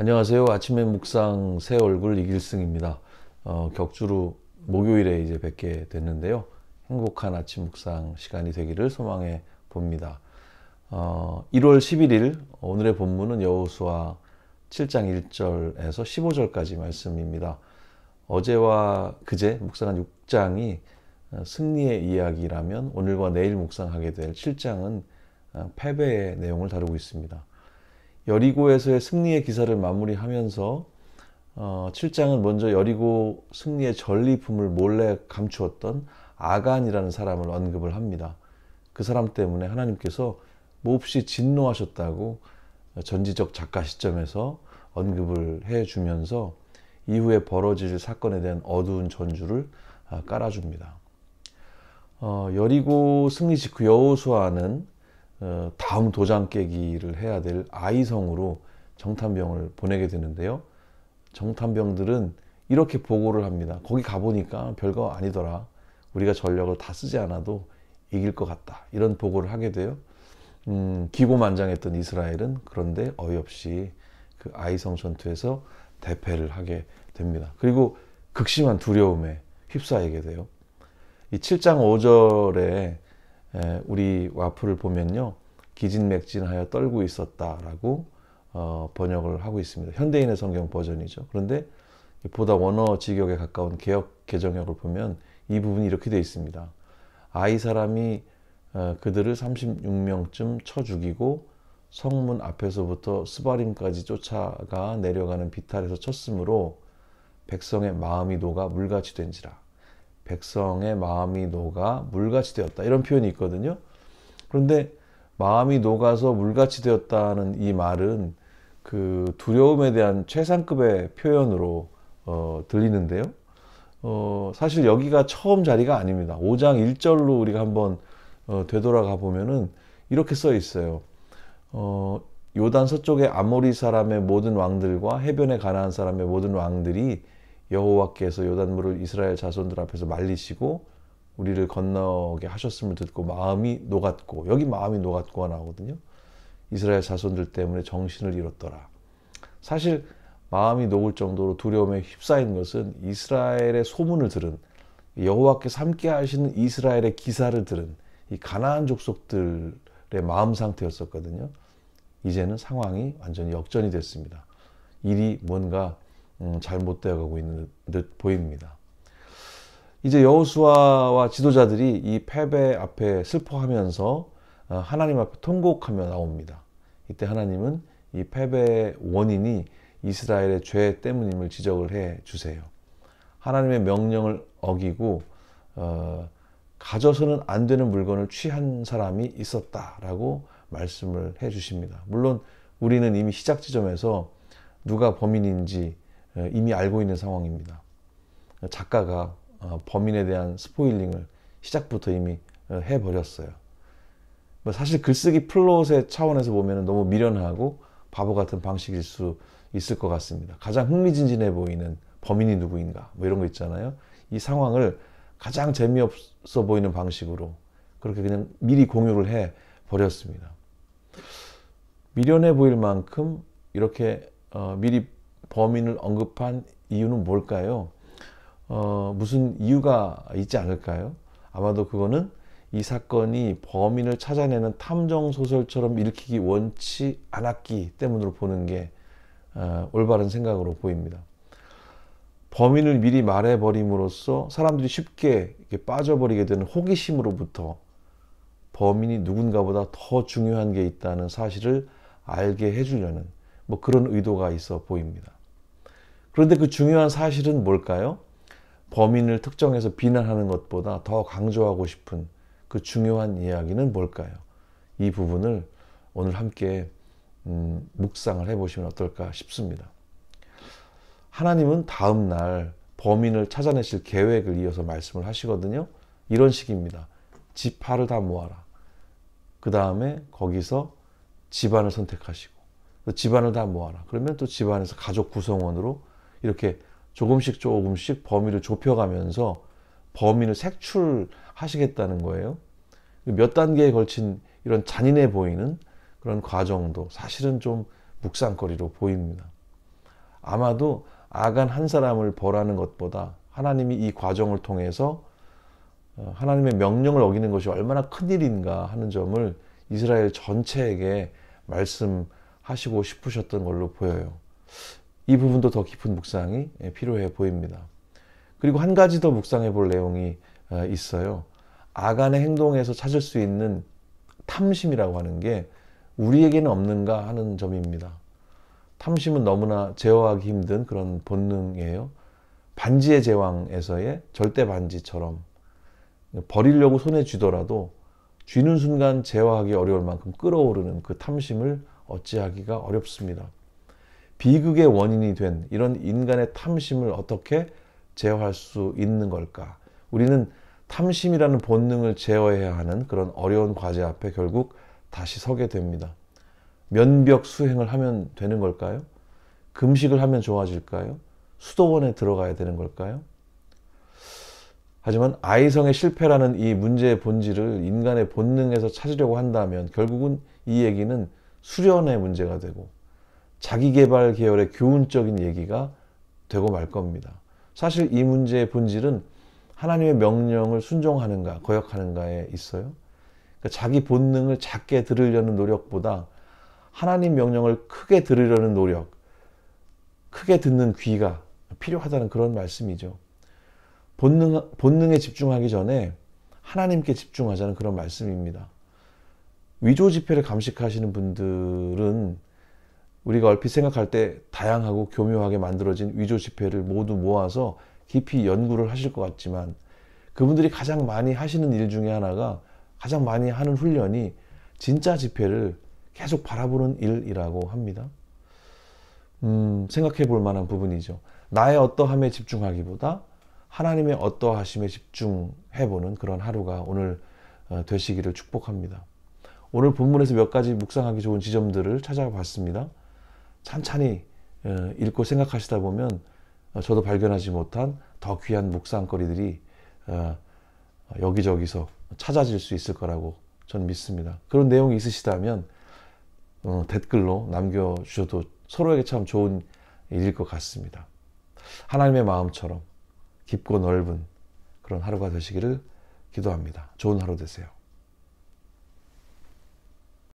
안녕하세요. 아침에 묵상 새 얼굴 이길승입니다. 어, 격주로 목요일에 이제 뵙게 됐는데요. 행복한 아침 묵상 시간이 되기를 소망해 봅니다. 어, 1월 11일 오늘의 본문은 여호수아 7장 1절에서 15절까지 말씀입니다. 어제와 그제 묵상한 6장이 어, 승리의 이야기라면 오늘과 내일 묵상하게 될 7장은 어, 패배의 내용을 다루고 있습니다. 여리고에서의 승리의 기사를 마무리하면서 어, 7장은 먼저 여리고 승리의 전리품을 몰래 감추었던 아간이라는 사람을 언급을 합니다. 그 사람 때문에 하나님께서 몹시 진노하셨다고 전지적 작가 시점에서 언급을 해주면서 이후에 벌어질 사건에 대한 어두운 전주를 아, 깔아줍니다. 어, 여리고 승리 직후 여호수아는 어, 다음 도장 깨기를 해야 될 아이성으로 정탐병을 보내게 되는데요. 정탐병들은 이렇게 보고를 합니다. 거기 가보니까 별거 아니더라. 우리가 전력을 다 쓰지 않아도 이길 것 같다. 이런 보고를 하게 돼요. 음, 기고만장했던 이스라엘은 그런데 어이없이 그 아이성 전투에서 대패를 하게 됩니다. 그리고 극심한 두려움에 휩싸이게 돼요. 이 7장 5절에 우리 와플을 보면요. 기진맥진하여 떨고 있었다라고 어, 번역을 하고 있습니다. 현대인의 성경 버전이죠. 그런데 보다 원어 직역에 가까운 개혁 개정역을 보면 이 부분이 이렇게 되어 있습니다. 아이 사람이 어, 그들을 36명쯤 쳐 죽이고 성문 앞에서부터 스바림까지 쫓아가 내려가는 비탈에서 쳤으므로 백성의 마음이 녹아 물같이 된지라. 백성의 마음이 녹아 물같이 되었다. 이런 표현이 있거든요. 그런데 마음이 녹아서 물같이 되었다는 이 말은 그 두려움에 대한 최상급의 표현으로 어, 들리는데요. 어, 사실 여기가 처음 자리가 아닙니다. 5장 1절로 우리가 한번 어, 되돌아가 보면은 이렇게 써 있어요. 어, 요단 서쪽의 아모리 사람의 모든 왕들과 해변에 가나안 사람의 모든 왕들이 여호와께서 요단물을 이스라엘 자손들 앞에서 말리시고 우리를 건너게 하셨음을 듣고 마음이 녹았고 여기 마음이 녹았고가 나오거든요. 이스라엘 자손들 때문에 정신을 잃었더라. 사실 마음이 녹을 정도로 두려움에 휩싸인 것은 이스라엘의 소문을 들은 여호와께서 함께 하시는 이스라엘의 기사를 들은 이 가나안 족속들의 마음 상태였었거든요. 이제는 상황이 완전히 역전이 됐습니다. 일이 뭔가 어, 잘못되어 가고 있는 듯 보입니다. 이제 여호수아와 지도자들이 이 패배 앞에 슬퍼하면서 어, 하나님 앞에 통곡하며 나옵니다. 이때 하나님은 이 패배의 원인이 이스라엘의 죄 때문임을 지적을 해 주세요. 하나님의 명령을 어기고 어, 가져서는 안 되는 물건을 취한 사람이 있었다라고 말씀을 해 주십니다. 물론 우리는 이미 시작 지점에서 누가 범인인지 예, 이미 알고 있는 상황입니다. 작가가 어, 범인에 대한 스포일링을 시작부터 이미 어, 해버렸어요. 뭐 사실 글쓰기 플롯의 차원에서 보면 너무 미련하고 바보 같은 방식일 수 있을 것 같습니다. 가장 흥미진진해 보이는 범인이 누구인가 뭐 이런 거 있잖아요. 이 상황을 가장 재미없어 보이는 방식으로 그렇게 그냥 미리 공유를 해 버렸습니다. 미련해 보일 만큼 이렇게 어, 미리 범인을 언급한 이유는 뭘까요? 어, 무슨 이유가 있지 않을까요? 아마도 그거는 이 사건이 범인을 찾아내는 탐정 소설처럼 읽히기 원치 않았기 때문으로 보는 게 어, 올바른 생각으로 보입니다. 범인을 미리 말해버림으로써 사람들이 쉽게 빠져버리게 되는 호기심으로부터 범인이 누군가보다 더 중요한 게 있다는 사실을 알게 해주려는 뭐 그런 의도가 있어 보입니다. 그런데 그 중요한 사실은 뭘까요? 범인을 특정해서 비난하는 것보다 더 강조하고 싶은 그 중요한 이야기는 뭘까요? 이 부분을 오늘 함께 음, 묵상을 해보시면 어떨까 싶습니다. 하나님은 다음 날 범인을 찾아내실 계획을 이어서 말씀을 하시거든요. 이런 식입니다. 지파를 다 모아라. 그 다음에 거기서 집안을 선택하시고 그 집안을 다 모아라. 그러면 또 집안에서 가족 구성원으로 이렇게 조금씩 조금씩 범위를 좁혀가면서 범위를 색출하시겠다는 거예요. 몇 단계에 걸친 이런 잔인해 보이는 그런 과정도 사실은 좀 묵상거리로 보입니다. 아마도 아간 한 사람을 벌하는 것보다 하나님이 이 과정을 통해서 어, 하나님의 명령을 어기는 것이 얼마나 큰 일인가 하는 점을 이스라엘 전체에게 말씀하시고 싶으셨던 걸로 보여요. 이 부분도 더 깊은 묵상이 예, 필요해 보입니다. 그리고 한 가지 더 묵상해 볼 내용이 어, 있어요. 아간의 행동에서 찾을 수 있는 탐심이라고 하는 게 우리에게는 없는가 하는 점입니다. 탐심은 너무나 제어하기 힘든 그런 본능이에요. 반지의 제왕에서의 절대 반지처럼 버리려고 손에 쥐더라도 쥐는 순간 제어하기 어려울 만큼 끌어오르는 그 탐심을 어찌하기가 어렵습니다. 비극의 원인이 된 이런 인간의 탐심을 어떻게 제어할 수 있는 걸까? 우리는 탐심이라는 본능을 제어해야 하는 그런 어려운 과제 앞에 결국 다시 서게 됩니다. 면벽 수행을 하면 되는 걸까요? 금식을 하면 좋아질까요? 수도원에 들어가야 되는 걸까요? 하지만 아이성의 실패라는 이 문제의 본질을 인간의 본능에서 찾으려고 한다면 결국은 이 얘기는 수련의 문제가 되고 자기개발 계열의 교훈적인 얘기가 되고 말 겁니다. 사실 이 문제의 본질은 하나님의 명령을 순종하는가 거역하는가에 있어요. 그러니까 자기 본능을 작게 들으려는 노력보다 하나님 명령을 크게 들으려는 노력, 크게 듣는 귀가 필요하다는 그런 말씀이죠. 본능, 본능에 집중하기 전에 하나님께 집중하자는 그런 말씀입니다. 위조 지폐를 감식하시는 분들은 우리가 얼핏 생각할 때 다양하고 교묘하게 만들어진 위조 지폐를 모두 모아서 깊이 연구를 하실 것 같지만 그분들이 가장 많이 하시는 일 중에 하나가 가장 많이 하는 훈련이 진짜 지폐를 계속 바라보는 일이라고 합니다. 음, 생각해 볼 만한 부분이죠. 나의 어떠함에 집중하기보다 하나님의 어떠하심에 집중해 보는 그런 하루가 오늘 어, 되시기를 축복합니다. 오늘 본문에서 몇 가지 묵상하기 좋은 지점들을 찾아봤습니다. 찬찬히 어, 읽고 생각하시다 보면 어, 저도 발견하지 못한 더 귀한 묵상거리들이 어, 여기저기서 찾아질 수 있을 거라고 저는 믿습니다. 그런 내용이 있으시다면 댓글로 남겨주셔도 서로에게 참 좋은 일일 것 같습니다. 하나님의 마음처럼 깊고 넓은 그런 하루가 되시기를 기도합니다. 좋은 하루 되세요.